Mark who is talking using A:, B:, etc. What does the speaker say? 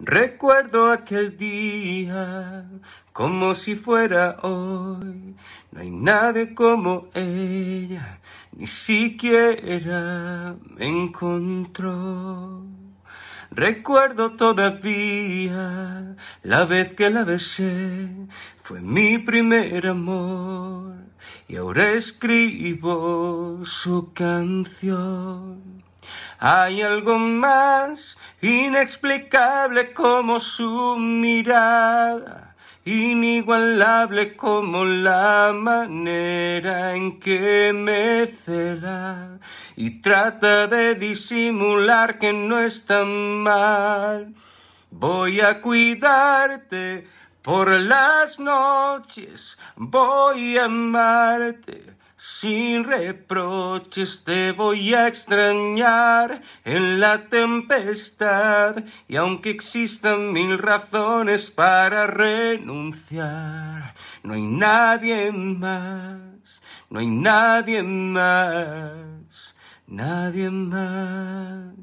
A: Recuerdo aquel día como si fuera hoy. No hay nadie como ella, ni siquiera me encontró. Recuerdo todavía la vez que la besé, fue mi primer amor y ahora escribo su canción. Hay algo más inexplicable como su mirada, inigualable como la manera en que me ceda y trata de disimular que no es tan mal. Voy a cuidarte por las noches, voy a amarte sin reproches te voy a extrañar en la tempestad y aunque existan mil razones para renunciar, no hay nadie más, no hay nadie más, nadie más.